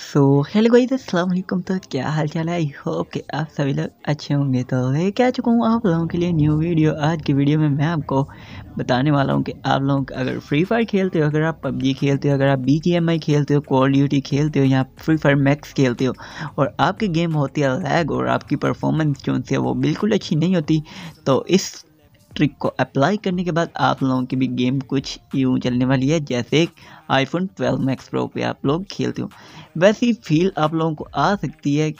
so hello guys अस्सलाम वालेकुम तो क्या हाल चाल है आई होप कि आप सभी लोग अच्छे होंगे तो ये आ चुका हूँ आप लोगों के लिए न्यू वीडियो आज की वीडियो में मैं आपको बताने वाला हूँ कि आप लोग अगर फ्री फायर खेलते हो अगर आप पबजी खेलते हो अगर आप बी खेलते हो कॉल ड्यूटी खेलते हो या फ्री फायर मैक्स खेलते हो और आपकी गेम होती है लैग और आपकी परफॉर्मेंस जो है वो बिल्कुल अच्छी नहीं होती तो इस ट्रिक को अप्लाई करने के बाद आप लोगों की भी गेम कुछ यूँ चलने वाली है जैसे आईफोन 12 मैक्स प्रो पे आप लोग खेलते हो वैसी फील आप लोगों को आ सकती है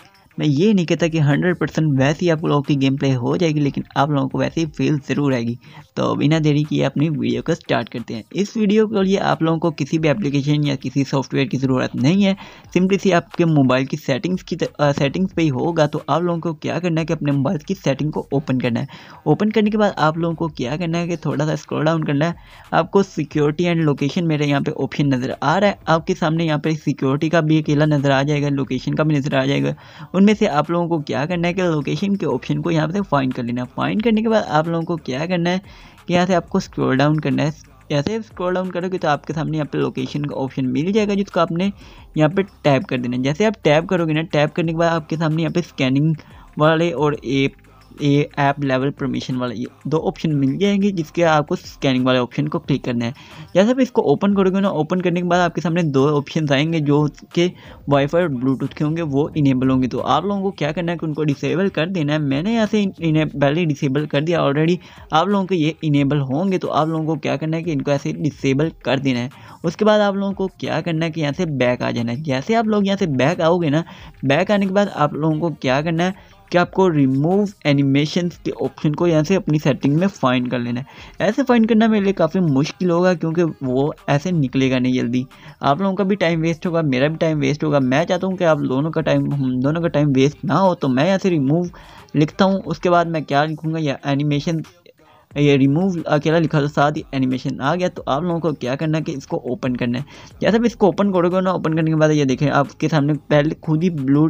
मैं ये नहीं कहता कि हंड्रेड परसेंट वैसे ही आप लोगों की गेम प्ले हो जाएगी लेकिन आप लोगों को वैसे ही फील ज़रूर आएगी तो बिना देरी किए अपनी वीडियो को स्टार्ट करते हैं इस वीडियो के लिए आप लोगों को किसी भी एप्लीकेशन या किसी सॉफ्टवेयर की ज़रूरत नहीं है सिंपली सी आपके मोबाइल की सेटिंग्स की सेटिंग्स पर ही होगा तो आप लोगों को क्या करना है कि अपने मोबाइल की सेटिंग को ओपन करना है ओपन करने के बाद आप लोगों को क्या करना है कि थोड़ा सा स्क्रोल डाउन करना है आपको सिक्योरिटी एंड लोकेशन मेरे यहाँ पे ऑप्शन नज़र आ रहा है आपके सामने यहाँ पे सिक्योरिटी का भी अकेला नज़र आ जाएगा लोकेशन का भी नज़र आ जाएगा उनमें इसमें से आप लोगों को क्या करना है कि लोकेशन के ऑप्शन को यहाँ से फाइंड कर लेना है फाइंड करने के बाद आप लोगों को क्या करना है कि यहाँ से आपको स्क्रोल डाउन करना है जैसे स्क्रॉल डाउन करोगे तो आपके सामने यहाँ पे लोकेशन का ऑप्शन मिल जाएगा जिसको आपने यहाँ पे टैप कर देना है जैसे आप टैप करोगे ना टैप करने के बाद आपके सामने यहाँ पे स्कैनिंग वाले और एप ये ऐप लेवल परमिशन वाला ये दो ऑप्शन मिल जाएंगे जिसके आपको स्कैनिंग वाले ऑप्शन को क्लिक करना है जैसे आप इसको ओपन करोगे ना ओपन करने के बाद आपके सामने दो ऑप्शन आएंगे जो उसके वाईफाई और ब्लूटूथ के होंगे वो इनेबल होंगे तो आप लोगों को क्या करना है कि उनको डिसेबल कर देना है मैंने यहाँ से पहले ही डिसेबल कर दिया ऑलरेडी आप लोगों के ये इनेबल होंगे तो आप लोगों को क्या करना है कि इनको ऐसे डिसेबल कर देना है उसके बाद आप लोगों को क्या करना है कि यहाँ से बैक आ जाना है जैसे आप लोग यहाँ से बैक आओगे ना बैक आने के बाद आप लोगों को क्या करना है कि आपको रिमूव एनिमेशन के ऑप्शन को यहाँ से अपनी सेटिंग में फाइंड कर लेना है ऐसे फाइंड करना मेरे लिए काफ़ी मुश्किल होगा क्योंकि वो ऐसे निकलेगा नहीं जल्दी आप लोगों का भी टाइम वेस्ट होगा मेरा भी टाइम वेस्ट होगा मैं चाहता हूँ कि आप दोनों का टाइम हम दोनों का टाइम वेस्ट ना हो तो मैं यहाँ से रिमूव लिखता हूँ उसके बाद मैं क्या लिखूँगा या एनिमेशन ये रिमूव अकेला लिखा था साथ ही एनिमेशन आ गया तो आप लोगों को क्या करना है कि इसको ओपन करना है जैसे आप तो इसको ओपन करोगे ना ओपन करने के बाद ये देखें आपके सामने पहले खुद ही ब्लू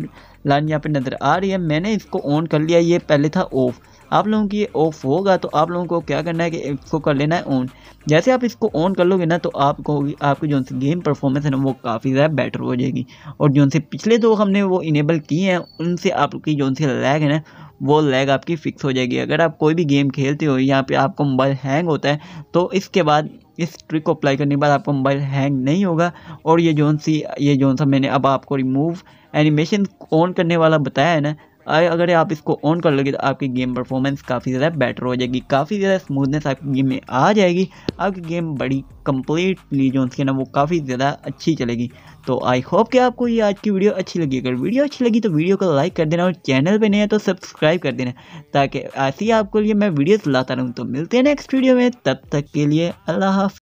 लाइन यहाँ पे नज़र आ रही है मैंने इसको ऑन कर लिया ये पहले था ऑफ़ आप लोगों की ये ऑफ होगा तो आप लोगों को क्या करना है कि इसको कर लेना है ऑन जैसे आप इसको ऑन कर लोगे ना तो आपको आपकी जो गेम परफॉर्मेंस है ना वो काफ़ी ज़्यादा बेटर हो जाएगी और जो उनसे पिछले दो हमने वो इनेबल किए हैं उनसे आपकी जो सी लैग है ना वो लैग आपकी फ़िक्स हो जाएगी अगर आप कोई भी गेम खेलते हो यहाँ पे आपको मोबाइल हैंग होता है तो इसके बाद इस ट्रिक को अप्लाई करने के बाद आपका मोबाइल हैंग नहीं होगा और ये जोन सी ये जोन सा मैंने अब आपको रिमूव एनिमेशन ऑन करने वाला बताया है ना अगर आप इसको ऑन कर लोगे तो आपकी गेम परफॉर्मेंस काफ़ी ज़्यादा बेटर हो जाएगी काफ़ी ज़्यादा स्मूथनेस आपकी गेम में आ जाएगी आपकी गेम बड़ी कम्प्लीटली जो उनकी ना वो काफ़ी ज़्यादा अच्छी चलेगी तो आई होप कि आपको ये आज की वीडियो अच्छी लगी अगर वीडियो अच्छी लगी तो वीडियो को लाइक कर देना और चैनल पर नहीं है तो सब्सक्राइब कर देना ताकि ऐसे ही आपको लिए मैं वीडियोज़ लाता रहूँ तो मिलते हैं नेक्स्ट वीडियो में तब तक के लिए अल्लाह